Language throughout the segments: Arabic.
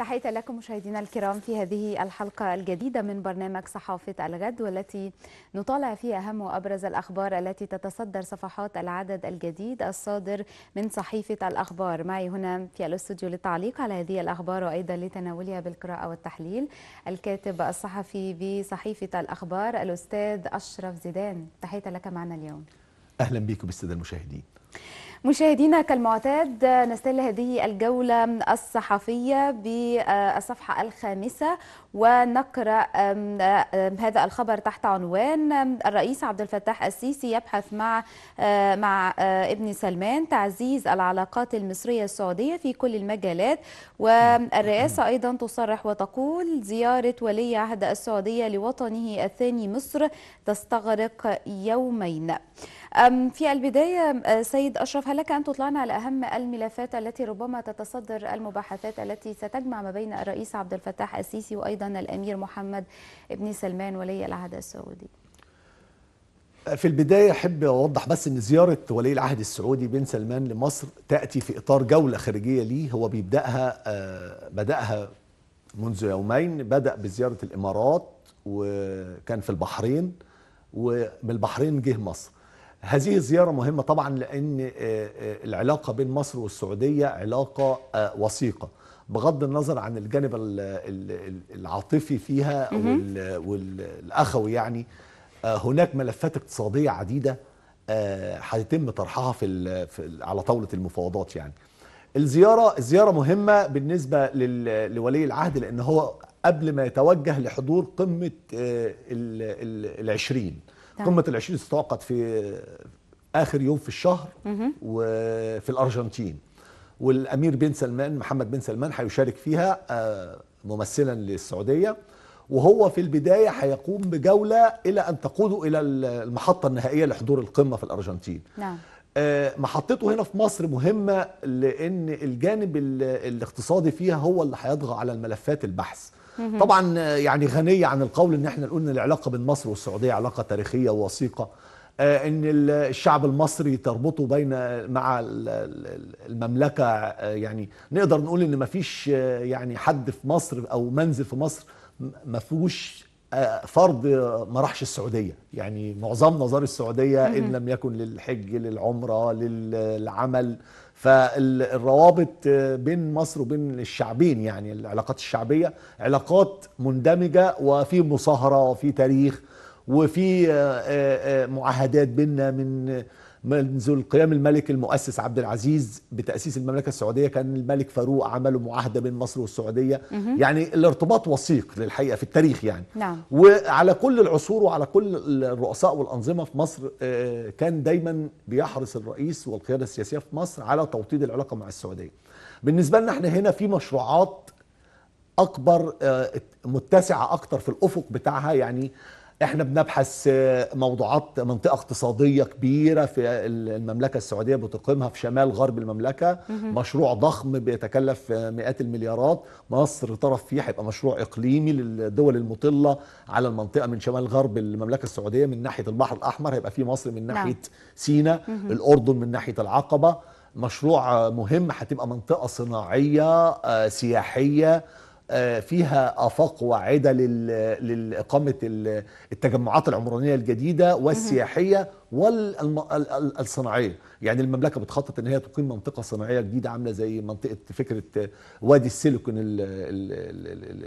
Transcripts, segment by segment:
تحية لكم مشاهدينا الكرام في هذه الحلقة الجديدة من برنامج صحافة الغد والتي نطالع فيها أهم وأبرز الأخبار التي تتصدر صفحات العدد الجديد الصادر من صحيفة الأخبار معي هنا في الاستوديو للتعليق على هذه الأخبار وأيضا لتناولها بالقراءة والتحليل الكاتب الصحفي بصحيفة الأخبار الأستاذ أشرف زيدان تحية لك معنا اليوم أهلا بكم السادة المشاهدين مشاهدينا كالمعتاد نستهل هذه الجولة الصحفية بالصفحة الخامسة ونقرأ هذا الخبر تحت عنوان الرئيس عبد الفتاح السيسي يبحث مع أه، مع أه، ابن سلمان تعزيز العلاقات المصرية السعودية في كل المجالات والرئاسة أيضا تصرح وتقول زيارة ولي عهد السعودية لوطنه الثاني مصر تستغرق يومين. في البداية سيد أشرف هل لك أن تطلعنا على أهم الملفات التي ربما تتصدر المباحثات التي ستجمع ما بين الرئيس عبد الفتاح السيسي وأيضا الأمير محمد بن سلمان ولي العهد السعودي في البداية أحب أوضح بس أن زيارة ولي العهد السعودي بن سلمان لمصر تأتي في إطار جولة خارجية ليه هو بيبدأها آه، بدأها منذ يومين بدأ بزيارة الإمارات وكان في البحرين ومن البحرين جه مصر هذه الزيارة مهمة طبعا لأن آه، آه، العلاقة بين مصر والسعودية علاقة آه، وثيقة بغض النظر عن الجانب العاطفي فيها والأخوي يعني هناك ملفات اقتصادية عديدة هيتم طرحها في على طاولة المفاوضات يعني الزيارة الزيارة مهمة بالنسبة لولي العهد لأن هو قبل ما يتوجه لحضور قمة العشرين طيب. قمه ال20 ستعقد في اخر يوم في الشهر وفي الارجنتين والامير بن سلمان محمد بن سلمان هيشارك فيها آه، ممثلا للسعوديه وهو في البدايه هيقوم بجوله الى ان تقوده الى المحطه النهائيه لحضور القمه في الارجنتين نعم آه، محطته هنا في مصر مهمه لان الجانب الاقتصادي فيها هو اللي هيضغط على الملفات البحث طبعا يعني غنيه عن القول ان احنا قلنا العلاقه بين مصر والسعوديه علاقه تاريخيه ووثيقة آه، ان الشعب المصري تربطه بين مع المملكه آه، يعني نقدر نقول ان ما فيش آه، يعني حد في مصر او منزل في مصر ما فيهوش فرض ما راحش السعوديه يعني معظمنا زار السعوديه ان لم يكن للحج للعمره للعمل فالروابط بين مصر وبين الشعبين يعني العلاقات الشعبيه علاقات مندمجه وفي مصاهره وفي تاريخ وفي آه، آه، آه، معاهدات بيننا من منذ القيام الملك المؤسس عبد العزيز بتأسيس المملكة السعودية كان الملك فاروق عملوا معاهدة بين مصر والسعودية مم. يعني الارتباط وثيق للحقيقة في التاريخ يعني نعم. وعلى كل العصور وعلى كل الرؤساء والأنظمة في مصر آه، كان دايما بيحرص الرئيس والقيادة السياسية في مصر على توطيد العلاقة مع السعودية بالنسبة لنا احنا هنا في مشروعات أكبر آه، متسعة أكتر في الأفق بتاعها يعني احنا بنبحث موضوعات منطقه اقتصاديه كبيره في المملكه السعوديه بتقيمها في شمال غرب المملكه مشروع ضخم بيتكلف مئات المليارات مصر طرف فيه هيبقى مشروع اقليمي للدول المطله على المنطقه من شمال غرب المملكه السعوديه من ناحيه البحر الاحمر هيبقى فيه مصر من ناحيه نعم. سينا الاردن من ناحيه العقبه مشروع مهم هتبقى منطقه صناعيه آه، سياحيه آه، فيها افاق واعده لاقامه التجمعات العمرانيه الجديده والسياحيه والصناعيه يعني المملكه بتخطط ان هي تقيم منطقه صناعيه جديده عامله زي منطقه فكره وادي السيليكون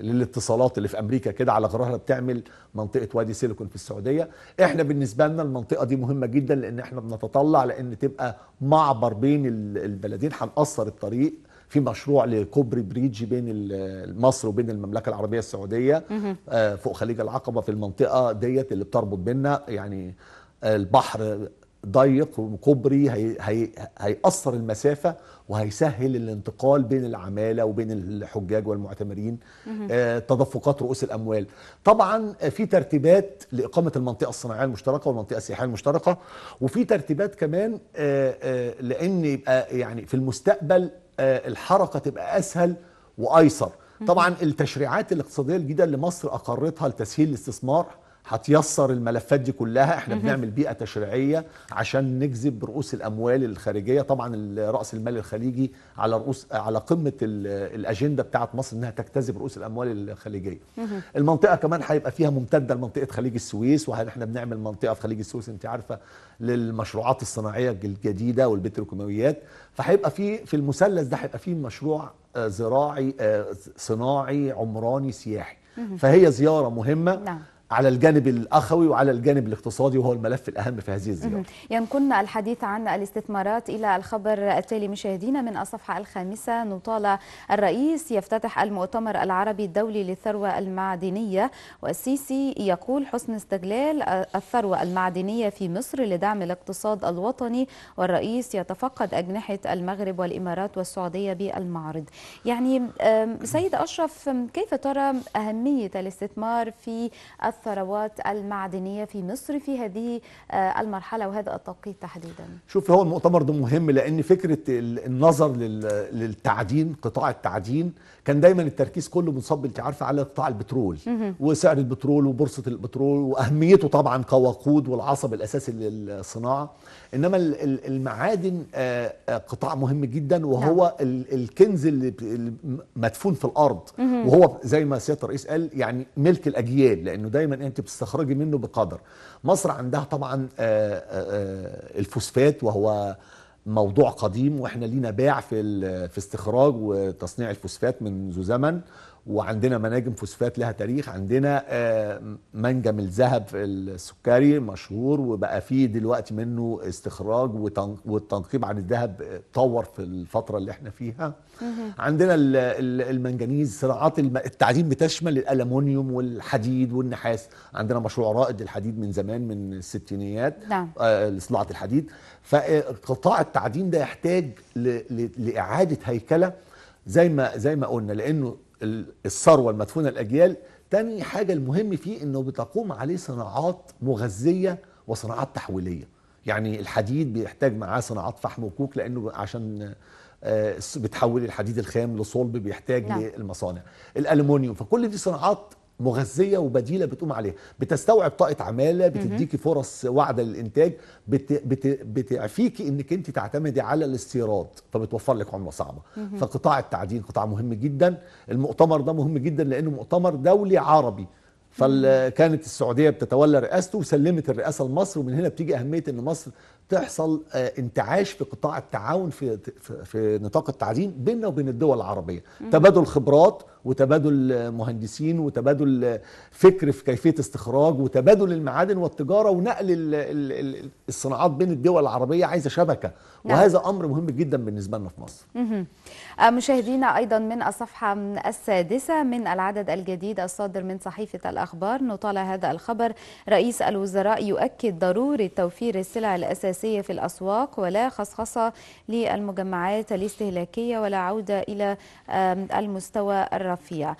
للاتصالات اللي في امريكا كده على غرارها بتعمل منطقه وادي سيليكون في السعوديه احنا بالنسبه لنا المنطقه دي مهمه جدا لان احنا بنتطلع لان تبقى معبر بين البلدين هنقصر الطريق في مشروع لكوبري بريدج بين مصر وبين المملكه العربيه السعوديه آه، فوق خليج العقبه في المنطقه ديت اللي بتربط بينا يعني البحر ضيق وكوبري هي هي المسافة وهيسهل الانتقال بين العمالة وبين الحجاج والمعتمرين آه، تدفقات رؤوس الأموال طبعا آه، في ترتيبات لإقامة المنطقة الصناعية المشتركة والمنطقة السياحية المشتركة وفي ترتيبات كمان لأن يبقى يعني في المستقبل آه، الحركه تبقى اسهل وايسر طبعا التشريعات الاقتصاديه الجديده اللي مصر اقرتها لتسهيل الاستثمار هتيسر الملفات دي كلها احنا بنعمل بيئه تشريعيه عشان نجذب رؤوس الاموال الخارجيه طبعا راس المال الخليجي على رؤوس على قمه الاجنده بتاعه مصر انها تجتذب رؤوس الاموال الخليجيه المنطقه كمان هيبقى فيها ممتده لمنطقه خليج السويس واحنا بنعمل منطقه في خليج السويس انت عارفه للمشروعات الصناعيه الجديده والبتروكيماويات فهيبقى في في المثلث ده هيبقى في مشروع آه، زراعي آه، صناعي عمراني سياحي فهي زياره مهمه نعم. على الجانب الأخوي وعلى الجانب الاقتصادي وهو الملف الأهم في هذه الزيارة يمكن الحديث عن الاستثمارات إلى الخبر التالي مشاهدينا من الصفحة الخامسة نطال الرئيس يفتتح المؤتمر العربي الدولي للثروة المعدنية والسيسي يقول حسن استغلال الثروة المعدنية في مصر لدعم الاقتصاد الوطني والرئيس يتفقد أجنحة المغرب والإمارات والسعودية بالمعرض يعني سيد أشرف كيف ترى أهمية الاستثمار في الثروة الثروات المعدنية في مصر في هذه آه، المرحلة وهذا التوقيت تحديدا شوف هو المؤتمر ده مهم لأن فكرة النظر للتعدين قطاع التعدين كان دايما التركيز كله منصب انت عارفه على قطاع البترول وسعر البترول وبورصه البترول واهميته طبعا كوقود والعصب الاساسي للصناعه انما المعادن آه، آه، قطاع مهم جدا وهو نعم. الكنز اللي مدفون في الارض وهو زي ما سياده الرئيس قال يعني ملك الاجيال لانه دايما انت بتستخرجي منه بقدر مصر عندها طبعا آه، آه، آه، الفوسفات وهو موضوع قديم واحنا لينا باع في في استخراج وتصنيع الفوسفات منذ زمن وعندنا مناجم فوسفات لها تاريخ عندنا آه، منجم الذهب السكري مشهور وبقى فيه دلوقتي منه استخراج والتنقيب عن الذهب طور في الفترة اللي احنا فيها عندنا المنجنيز صناعات التعدين بتشمل الألمونيوم والحديد والنحاس عندنا مشروع رائد الحديد من زمان من الستينيات نعم. آه، لصناعة الحديد فقطاع التعدين ده يحتاج لإعادة هيكلة زي ما زي ما قلنا لانه الثروه المدفونه الاجيال تاني حاجه المهم فيه انه بتقوم عليه صناعات مغذيه وصناعات تحويليه يعني الحديد بيحتاج معاه صناعات فحم وكوك لانه عشان آه، بتحول الحديد الخام لصلب بيحتاج لا. نعم. للمصانع الالومنيوم فكل دي صناعات مغذيه وبديله بتقوم عليها بتستوعب طاقه عماله بتديكي فرص واعده للانتاج بت... بت... بتعفيكي انك انت تعتمدي على الاستيراد فبتوفر لك عمله صعبه فقطاع التعدين قطاع مهم جدا المؤتمر ده مهم جدا لانه مؤتمر دولي عربي فكانت السعوديه بتتولى رئاسته وسلمت الرئاسه لمصر ومن هنا بتيجي اهميه ان مصر تحصل آه، انتعاش في قطاع التعاون في, في نطاق التعدين بيننا وبين الدول العربيه تبادل خبرات وتبادل مهندسين وتبادل فكر في كيفيه استخراج وتبادل المعادن والتجاره ونقل الصناعات بين الدول العربيه عايزه شبكه نعم. وهذا امر مهم جدا بالنسبه لنا في مصر. آه، مشاهدينا ايضا من الصفحه السادسه من العدد الجديد الصادر من صحيفه الاخبار نطالع هذا الخبر رئيس الوزراء يؤكد ضروره توفير السلع الاساسيه في الاسواق ولا خصخصه للمجمعات الاستهلاكيه ولا عوده الى المستوى الرقمي. نعرف فيها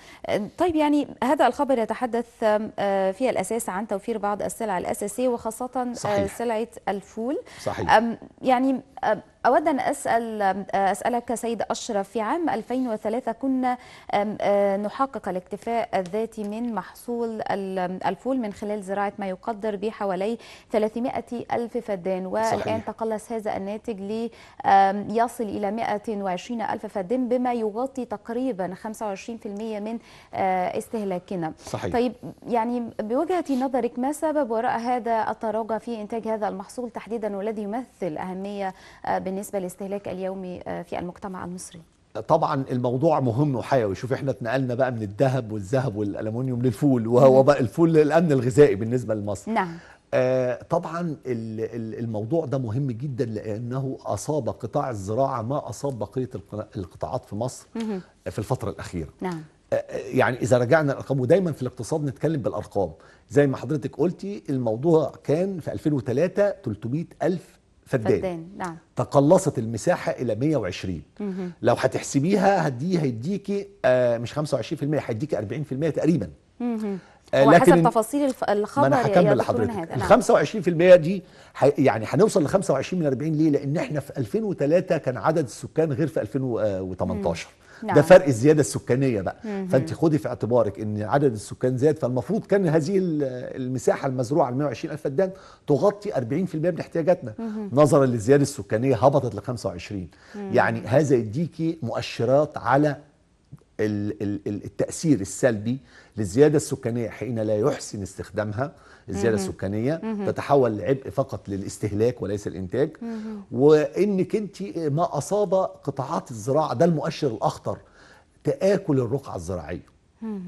طيب يعني هذا الخبر يتحدث آه، في الأساس عن توفير بعض السلع الأساسية وخاصة آه، صحيح. سلعة الفول صحيح. يعني آه، أود أن أسأل أسألك سيد أشرف في عام 2003 كنا آه، نحقق الاكتفاء الذاتي من محصول الفول من خلال زراعة ما يقدر بحوالي 300 ألف فدان والآن صحيح. تقلص هذا الناتج ليصل إلى 120 ألف فدان بما يغطي تقريبا 25% من آه، استهلاكنا صحيح. طيب يعني بوجهة نظرك ما سبب وراء هذا التراجع في إنتاج هذا المحصول تحديدا والذي يمثل أهمية آه، بالنسبة بالنسبه للاستهلاك اليومي آه، في المجتمع المصري طبعا الموضوع مهم وحيوي شوف احنا اتنقلنا بقى من الذهب والذهب والالومنيوم للفول وهو بقى الفول الامن الغذائي بالنسبه لمصر نعم آه، طبعا الموضوع ده مهم جدا لانه اصاب قطاع الزراعه ما اصاب بقيه القطاعات في مصر في الفتره الاخيره نعم آه، يعني اذا رجعنا الارقام ودايما في الاقتصاد نتكلم بالارقام زي ما حضرتك قلتي الموضوع كان في 2003 300 الف فدان, فدان. نعم. تقلصت المساحة إلى 120 مم. لو هتحسبيها هدي هيديكي آه مش 25% هيديكي 40% تقريبا مم. آه لكن حسب تفاصيل الخبر ما انا هكمل لحضرتك ال 25% نعم. دي يعني هنوصل ل 25 من 40 ليه؟ لان احنا في 2003 كان عدد السكان غير في 2018 آه، مم. نعم. ده فرق الزياده السكانيه بقى مم. فانت خدي في اعتبارك ان عدد السكان زاد فالمفروض كان هذه المساحه المزروعه ال 120 الف فدان تغطي 40% من احتياجاتنا نظرا للزياده السكانيه هبطت ل 25 مم. يعني هذا يديكي مؤشرات على التأثير السلبي للزيادة السكانية حين لا يحسن استخدامها الزيادة السكانية تتحول لعبء فقط للاستهلاك وليس الإنتاج وإنك أنت ما أصاب قطاعات الزراعة ده المؤشر الأخطر تآكل الرقعة الزراعية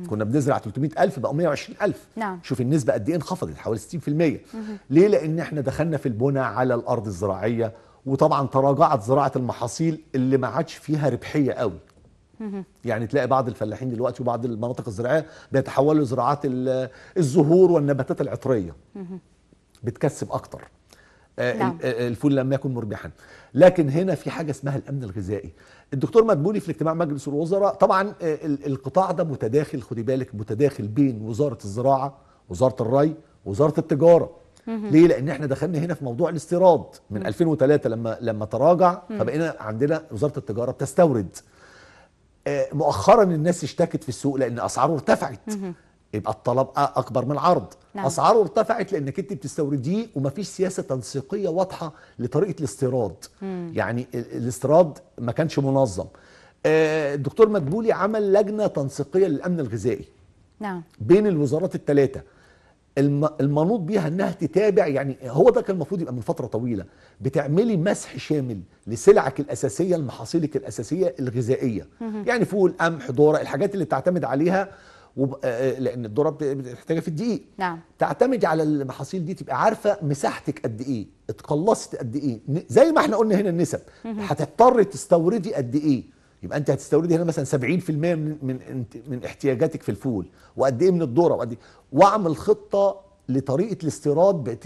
كنا بنزرع 300 ألف بقى 120 ألف نعم. شوف النسبة قد إيه انخفضت حوالي 60% ليه لأن احنا دخلنا في البنى على الأرض الزراعية وطبعا تراجعت زراعة المحاصيل اللي ما عادش فيها ربحية قوي يعني تلاقي بعض الفلاحين دلوقتي وبعض المناطق الزراعيه بيتحولوا لزراعات الزهور والنباتات العطريه بتكسب اكتر آه، نعم. آه، الفول لم يكن مربحا لكن هنا في حاجه اسمها الامن الغذائي الدكتور مدبولي في اجتماع مجلس الوزراء طبعا آه، القطاع ده متداخل خدي بالك متداخل بين وزاره الزراعه وزاره الري وزاره التجاره ليه لان احنا دخلنا هنا في موضوع الاستيراد من 2003 لما لما تراجع فبقينا عندنا وزاره التجاره بتستورد آه، مؤخرا الناس اشتكت في السوق لان اسعاره ارتفعت يبقى الطلب اكبر من العرض نعم. اسعاره ارتفعت لانك انت بتستورديه ومفيش سياسه تنسيقيه واضحه لطريقه الاستيراد مم. يعني الاستيراد ما كانش منظم آه، الدكتور مدبولي عمل لجنه تنسيقيه للامن الغذائي نعم بين الوزارات الثلاثه المنوط بيها انها تتابع يعني هو ده كان المفروض يبقى من فتره طويله بتعملي مسح شامل لسلعك الاساسيه لمحاصيلك الاساسيه الغذائيه يعني فول قمح ذره الحاجات اللي تعتمد عليها وب... آه، لان الذره بتحتاجها في الدقيق نعم تعتمد على المحاصيل دي تبقى عارفه مساحتك قد ايه اتقلصت قد ايه زي ما احنا قلنا هنا النسب هتضطري تستوردي قد ايه يبقى انت هتستوردي هنا مثلا 70% من من من احتياجاتك في الفول وقد ايه من الذره وقد ايه واعمل خطه لطريقه الاستيراد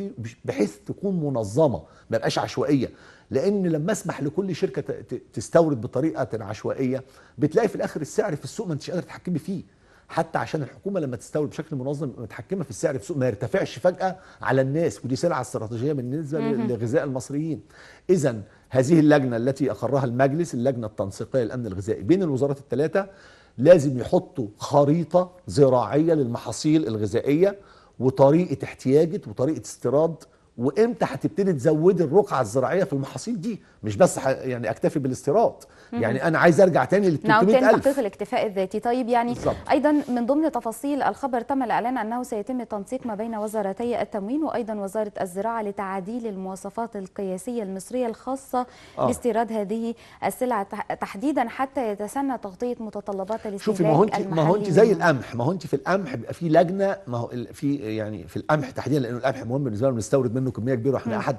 بحيث تكون منظمه ما يبقاش عشوائيه لان لما اسمح لكل شركه تستورد بطريقه عشوائيه بتلاقي في الاخر السعر في السوق ما انتش قادر تتحكمي فيه حتى عشان الحكومه لما تستورد بشكل منظم متحكمه في السعر في السوق ما يرتفعش فجاه على الناس ودي سلعه استراتيجيه بالنسبه لغذاء المصريين اذا هذه اللجنه التي اقرها المجلس اللجنه التنسيقيه للامن الغذائي بين الوزارات الثلاثه لازم يحطوا خريطه زراعيه للمحاصيل الغذائيه وطريقه احتياجه وطريقه استيراد وامتى هتبتدي تزودي الرقعه الزراعيه في المحاصيل دي مش بس يعني اكتفي بالاستيراد يعني انا عايز ارجع تاني لل 300000 نعم، تحقيق الاكتفاء الذاتي طيب يعني بالزبط. ايضا من ضمن تفاصيل الخبر تم الاعلان انه سيتم التنسيق ما بين وزارتي التموين وايضا وزاره الزراعه لتعديل المواصفات القياسيه المصريه الخاصه آه. لاستيراد هذه السلع تحديدا حتى يتسنى تغطيه متطلبات الاستهلاك شوفي ما هو انت ما هو انت زي القمح ما هو انت في القمح بيبقى في لجنه ما هو في يعني في القمح تحديدا لانه القمح مهم بالنسبه لنا بنستورد منه كميه كبيره واحنا احد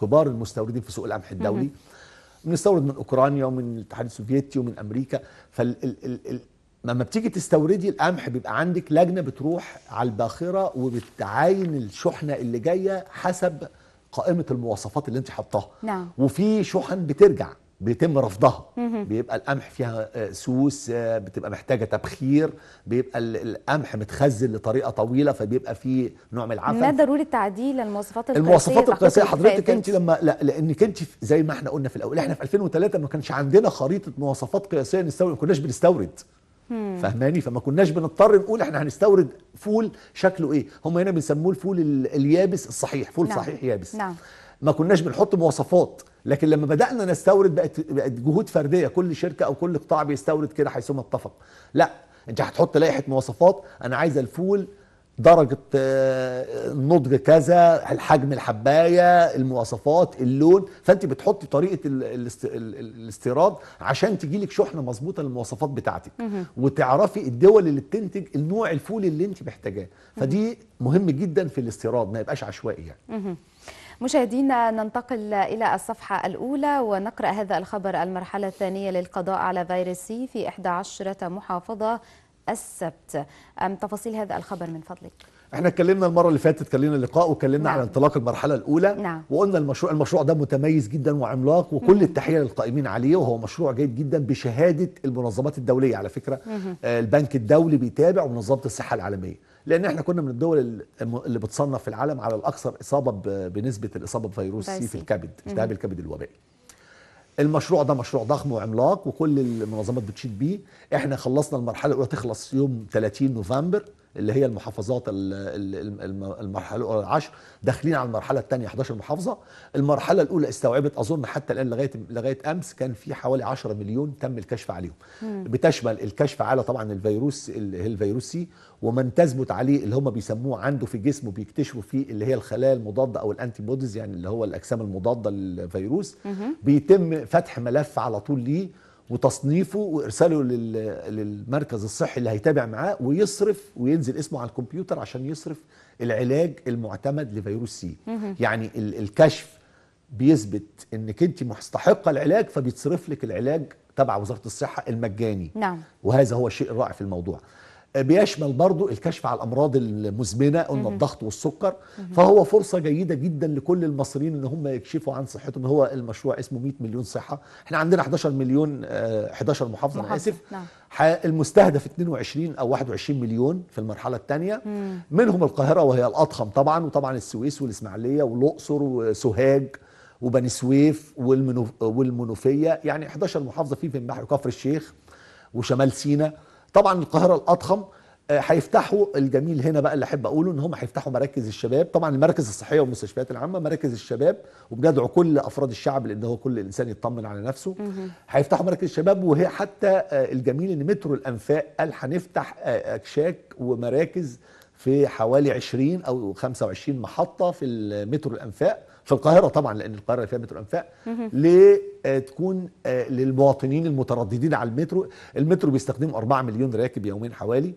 كبار المستوردين في سوق القمح الدولي مم. بنستورد من اوكرانيا ومن الاتحاد السوفيتي ومن امريكا فال لما بتيجي تستوردي القمح بيبقى عندك لجنه بتروح على الباخره وبتعاين الشحنه اللي جايه حسب قائمه المواصفات اللي انت حطاها نعم وفي شحن بترجع بيتم رفضها بيبقى القمح فيها آه، سوس آه، بتبقى محتاجه تبخير بيبقى القمح متخزن لطريقه طويله فبيبقى فيه نوع من العفن ما ضروري تعديل المواصفات القياسيه المواصفات القياسيه حضرتك انت لما لا لانك انت زي ما احنا قلنا في الاول احنا في 2003 ما كانش عندنا خريطه مواصفات قياسيه نستورد ما كناش بنستورد فهماني فما كناش بنضطر نقول احنا هنستورد فول شكله ايه هم هنا بيسموه الفول اليابس الصحيح فول نعم. صحيح يابس نعم ما كناش بنحط مواصفات لكن لما بدانا نستورد بقت بقت جهود فرديه كل شركه او كل قطاع بيستورد كده حيثما اتفق لا انت هتحط لائحه مواصفات انا عايز الفول درجة آه، النضج كذا الحجم الحباية المواصفات اللون فانت بتحطي طريقة الاستيراد عشان تجيلك شحنة مظبوطة للمواصفات بتاعتك وتعرفي الدول اللي بتنتج النوع الفول اللي انت محتاجاه فدي مهم جدا في الاستيراد ما يبقاش عشوائي يعني مشاهدينا ننتقل إلى الصفحة الأولى ونقرأ هذا الخبر المرحلة الثانية للقضاء على فيروس سي في 11 محافظة السبت أم تفاصيل هذا الخبر من فضلك احنا اتكلمنا المره اللي فاتت اتكلمنا لقاء وكلمنا نعم. على انطلاق المرحله الاولى نعم. وقلنا المشروع المشروع ده متميز جدا وعملاق وكل مم. التحيه للقائمين عليه وهو مشروع جيد جدا بشهاده المنظمات الدوليه على فكره آه البنك الدولي بيتابع ومنظمه الصحه العالميه لان احنا كنا من الدول اللي بتصنف في العالم على الاكثر اصابه بنسبه الاصابه بفيروس سي في الكبد التهاب الكبد الوبائي المشروع ده مشروع ضخم وعملاق وكل المنظمات بتشيد بيه احنا خلصنا المرحله الاولى تخلص يوم 30 نوفمبر اللي هي المحافظات المرحله الاولى 10 داخلين على المرحله الثانيه 11 محافظه المرحله الاولى استوعبت اظن حتى الان لغايه لغايه امس كان في حوالي 10 مليون تم الكشف عليهم مم. بتشمل الكشف على طبعا الفيروس الفيروس سي ومن تثبت عليه اللي هم بيسموه عنده في جسمه بيكتشفوا فيه اللي هي الخلايا المضاده او الانتي بوديز يعني اللي هو الاجسام المضاده للفيروس مم. بيتم فتح ملف على طول ليه وتصنيفه وارساله للمركز الصحي اللي هيتابع معاه ويصرف وينزل اسمه على الكمبيوتر عشان يصرف العلاج المعتمد لفيروس سي يعني الكشف بيثبت انك انت مستحقه العلاج فبيتصرف لك العلاج تبع وزاره الصحه المجاني نعم وهذا هو الشيء الرائع في الموضوع بيشمل برضو الكشف على الأمراض المزمنة قلنا الضغط والسكر فهو فرصة جيدة جدا لكل المصريين ان هم يكشفوا عن صحتهم هو المشروع اسمه 100 مليون صحة احنا عندنا 11 مليون 11 آه، محافظة أنا آسف نعم. المستهدف 22 أو 21 مليون في المرحلة الثانية منهم القاهرة وهي الأضخم طبعا وطبعا السويس والإسماعيلية والأقصر وسوهاج وبني سويف والمنوفية يعني 11 محافظة في في كفر الشيخ وشمال سيناء طبعا القاهره الاضخم آه، هيفتحوا الجميل هنا بقى اللي احب اقوله ان هم هيفتحوا مراكز الشباب طبعا المراكز الصحيه والمستشفيات العامه مراكز الشباب وبجدعوا كل افراد الشعب لان هو كل انسان يطمن على نفسه هيفتحوا مراكز الشباب وهي حتى آه، الجميل ان مترو الانفاق قال هنفتح آه، اكشاك ومراكز في حوالي 20 او 25 محطه في مترو الانفاق في القاهرة طبعا لأن القاهرة اللي فيها مترو أنفاق لتكون آه، آه، للمواطنين المترددين على المترو المترو بيستخدمه 4 مليون راكب يومين حوالي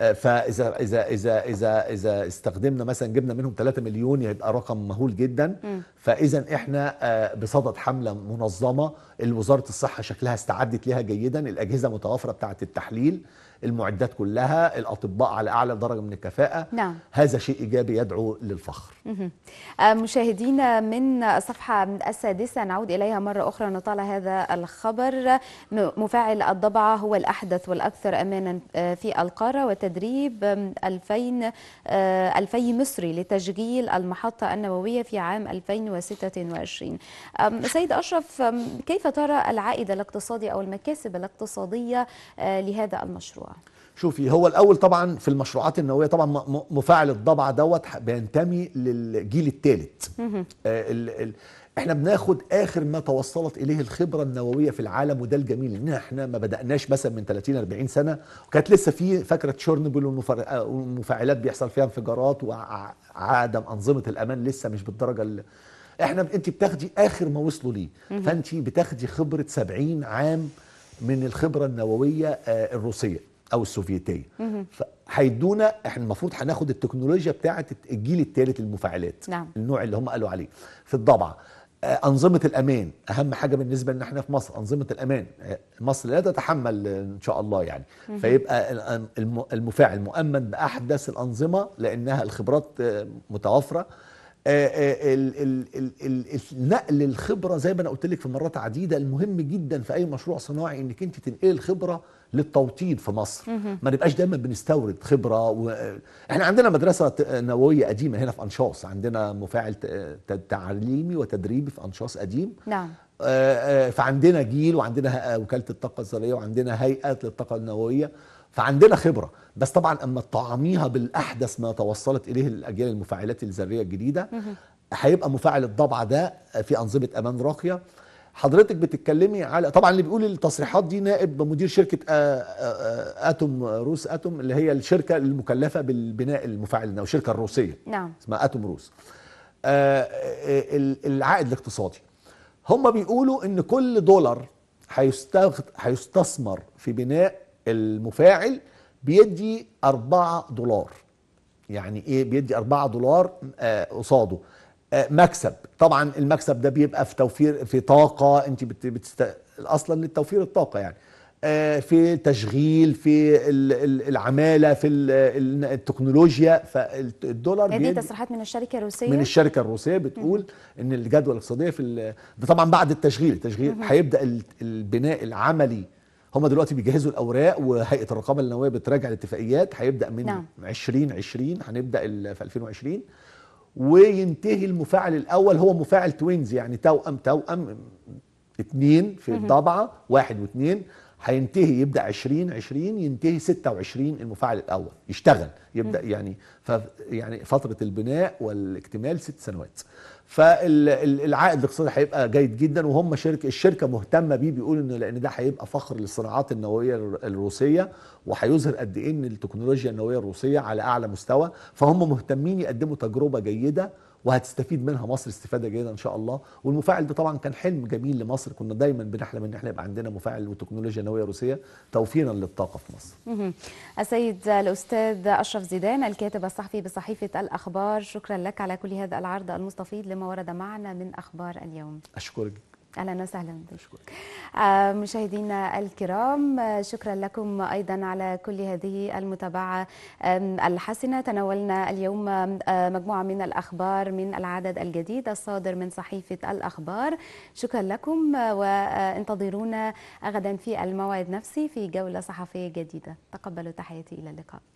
آه، فإذا إذا إذا إذا إذا استخدمنا مثلا جبنا منهم 3 مليون يبقى رقم مهول جدا فإذا إحنا بصدد حملة منظمة الوزارة الصحة شكلها استعدت لها جيدا الأجهزة متوافرة بتاعة التحليل المعدات كلها الأطباء على أعلى درجة من الكفاءة نعم. هذا شيء إيجابي يدعو للفخر آه، مشاهدينا من الصفحة السادسة نعود إليها مرة أخرى نطال هذا الخبر مفاعل الضبعة هو الأحدث والأكثر أمانا آه، في القارة وتدريب 2000 2000 آه، مصري لتشغيل المحطة النووية في عام 2026 سيد أشرف كيف ترى العائد الاقتصادي أو المكاسب الاقتصادية لهذا المشروع؟ شوفي هو الاول طبعا في المشروعات النوويه طبعا مفاعل الضبع دوت بينتمي للجيل الثالث آه، احنا بناخد اخر ما توصلت اليه الخبره النوويه في العالم وده الجميل ان احنا ما بداناش مثلا من 30 40 سنه وكانت لسه في فكره تشيرنوبل والمفاعلات آه، بيحصل فيها انفجارات وعدم انظمه الامان لسه مش بالدرجه اللي احنا انت بتاخدي اخر ما وصلوا ليه فانت بتاخدي خبره 70 عام من الخبره النوويه آه، الروسيه او السوفيتيه هيدونا احنا المفروض هناخد التكنولوجيا بتاعه الجيل الثالث للمفاعلات نعم. النوع اللي هم قالوا عليه في الضبعه آه، أنظمة الأمان أهم حاجة بالنسبة لنا إحنا في مصر أنظمة الأمان آه، مصر لا تتحمل إن شاء الله يعني فيبقى المفاعل مؤمن بأحدث الأنظمة لأنها الخبرات آه، متوافرة آه، آه، نقل الخبره زي ما انا قلت لك في مرات عديده المهم جدا في اي مشروع صناعي انك انت تنقلي الخبره للتوطين في مصر ما نبقاش دايما بنستورد خبره و... احنا عندنا مدرسه نوويه قديمه هنا في انشاص عندنا مفاعل تعليمي وتدريبي في انشاص قديم نعم آه، فعندنا جيل وعندنا وكاله الطاقه الذريه وعندنا هيئه للطاقه النوويه فعندنا خبره بس طبعا اما تطعميها بالاحدث ما توصلت اليه الاجيال المفاعلات الذريه الجديده هيبقى مفاعل الضبع ده في انظمه امان راقيه حضرتك بتتكلمي على طبعا اللي بيقول التصريحات دي نائب مدير شركه آه، آه، آه، اتوم روس اتوم اللي هي الشركه المكلفه بالبناء المفاعل النووي الشركه الروسيه نعم اسمها اتوم روس العائد الاقتصادي هم بيقولوا ان كل دولار هيستثمر في بناء المفاعل بيدي 4 دولار يعني ايه بيدي 4 دولار آه، قصاده آه، مكسب طبعا المكسب ده بيبقى في توفير في طاقه انت بتست... اصلا للتوفير الطاقه يعني آه، في تشغيل في العماله في التكنولوجيا فالدولار هذه إيه تصريحات من الشركه الروسيه من الشركه الروسيه بتقول ان الجدوى الاقتصاديه في ده طبعا بعد التشغيل التشغيل هيبدا البناء العملي هم دلوقتي بيجهزوا الاوراق وهيئه الرقابه النوويه بتراجع الاتفاقيات هيبدا من نعم. 2020 هنبدا في 2020 وينتهي المفاعل الاول هو مفاعل توينز يعني توأم توأم اتنين في الضبعه واحد واثنين هينتهي يبدا 20 20 ينتهي 26 المفاعل الاول يشتغل يبدا يعني ف يعني فتره البناء والاكتمال ست سنوات فالعائد الاقتصادي هيبقى جيد جدا وهم شركه الشركه مهتمه بيه بيقول انه لان ده هيبقى فخر للصناعات النوويه الروسيه وهيظهر قد ايه ان التكنولوجيا النوويه الروسيه على اعلى مستوى فهم مهتمين يقدموا تجربه جيده وهتستفيد منها مصر استفاده جيده ان شاء الله والمفاعل ده طبعا كان حلم جميل لمصر كنا دايما بنحلم ان احنا يبقى عندنا مفاعل وتكنولوجيا نوويه روسيه توفيرا للطاقه في مصر. السيد الاستاذ اشرف زيدان الكاتب الصحفي بصحيفه الاخبار شكرا لك على كل هذا العرض المستفيض لما ورد معنا من اخبار اليوم. اشكرك. اهلا وسهلا بك آه، مشاهدينا الكرام آه، شكرا لكم ايضا على كل هذه المتابعه الحسنه تناولنا اليوم مجموعه من الاخبار من العدد الجديد الصادر من صحيفه الاخبار شكرا لكم آه، وانتظرونا غدا في الموعد نفسي في جوله صحفيه جديده تقبلوا تحياتي الى اللقاء